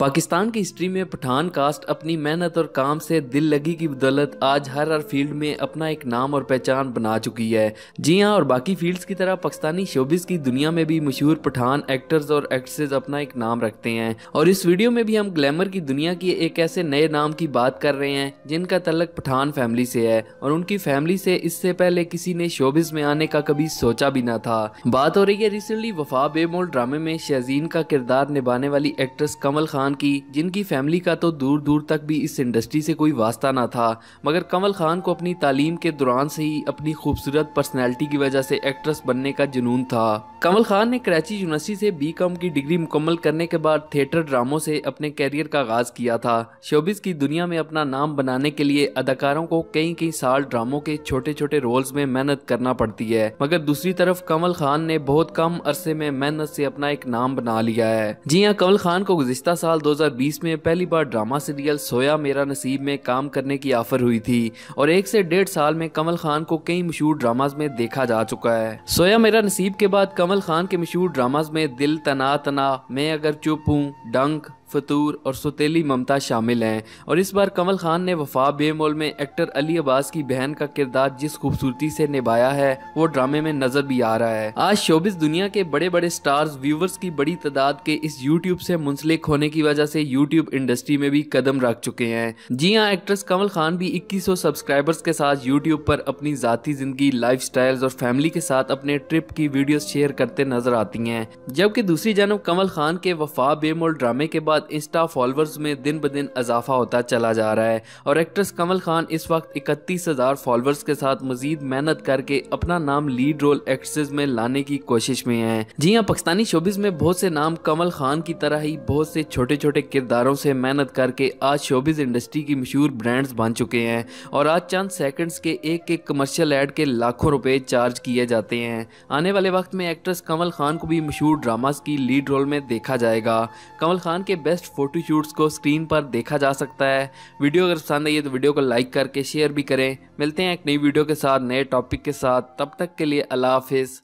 पाकिस्तान की हिस्ट्री में पठान कास्ट अपनी मेहनत और काम से दिल लगी की बदौलत आज हर हर फील्ड में अपना एक नाम और पहचान बना चुकी है जी हाँ और बाकी फील्ड्स की तरह पाकिस्तानी शोबिस की दुनिया में भी मशहूर पठान एक्टर्स और एक्ट्रेस अपना एक नाम रखते हैं और इस वीडियो में भी हम ग्लैमर की दुनिया के एक ऐसे नए नाम की बात कर रहे हैं जिनका तलक पठान फैमिली से है और उनकी फैमिली से इससे पहले किसी ने शोबिस में आने का कभी सोचा भी ना था बात हो रही है रिसेंटली वफा बेमोल ड्रामे में शहजीन का किरदार निभाने वाली एक्ट्रेस कमल खान खान की जिनकी फैमिली का तो दूर दूर तक भी इस इंडस्ट्री से कोई वास्ता ना था मगर कमल खान को अपनी तालीम के दौरान से ही अपनी खूबसूरत पर्सनैलिटी की वजह से एक्ट्रेस बनने का जुनून था कमल खान ने कराची यूनिवर्सिटी से बी कॉम की डिग्री मुकम्मल करने के बाद थिएटर ड्रामों से अपने कैरियर का आगाज़ किया था शोबिस की दुनिया में अपना नाम बनाने के लिए अदाकारों को कई कई साल ड्रामों के छोटे छोटे रोल्स में मेहनत करना पड़ती है मगर दूसरी तरफ कमल खान ने बहुत कम अरसे में मेहनत से अपना एक नाम बना लिया है जी हाँ कमल खान को गुजश्ता साल बीस में पहली बार ड्रामा सीरियल सोया मेरा नसीब में काम करने की ऑफर हुई थी और एक से डेढ़ साल में कमल खान को कई मशहूर ड्रामाज में देखा जा चुका है सोया मेरा नसीब के बाद कमल कमल खान के मशहूर ड्रामाज में दिल तना तना मैं अगर चुप हूँ डंक फतूर और सतीली ममता शामिल हैं और इस बार कमल खान ने वफा बेमोल में एक्टर अली अब्बास की बहन का किरदार जिस खूबसूरती से निभाया है वो ड्रामे में नजर भी आ रहा है आज शोबिस दुनिया के बड़े बड़े स्टार्स व्यूवर्स की बड़ी तादाद के इस यूट्यूब से मुंसलिक होने की वजह से यूट्यूब इंडस्ट्री में भी कदम रख चुके हैं जी हाँ एक्ट्रेस कमल खान भी 2100 सब्सक्राइबर्स के साथ यूट्यूब पर अपनी जाती जिंदगी लाइफ और फैमिली के साथ अपने ट्रिप की वीडियो शेयर करते नजर आती हैं जबकि दूसरी जानव कमल खान के वफा बेमोल ड्रामे के बाद बाद इंस्टा फॉलोअर्स में दिन ब दिन इजाफा होता चला जा रहा है और एक्ट्रेस कमल खान इस वक्त इकतीस हज़ार फॉलोअर्स के साथ मजीद मेहनत करके अपना नाम लीड रोल एक्ट्रेस में लाने की कोशिश में है जी हाँ पाकिस्तानी शोबिस में बहुत से नाम कमल खान की तरह ही बहुत से छोटे छोटे किरदारों से मेहनत करके आज शोबिस इंडस्ट्री की मशहूर ब्रांड बन चुके हैं और आज चंद सेकंड्स के एक एक कमर्शियल एड के लाखों रुपए चार्ज किए जाते हैं आने वाले वक्त में एक्ट्रेस कमल खान को भी मशहूर ड्रामास की लीड रोल में देखा जाएगा कमल खान के बेस्ट फोटोशूट्स को स्क्रीन पर देखा जा सकता है वीडियो अगर पसंद आई है तो वीडियो को लाइक करके शेयर भी करें मिलते हैं एक नई वीडियो के साथ नए टॉपिक के साथ तब तक के लिए अल्लाह हाफिज़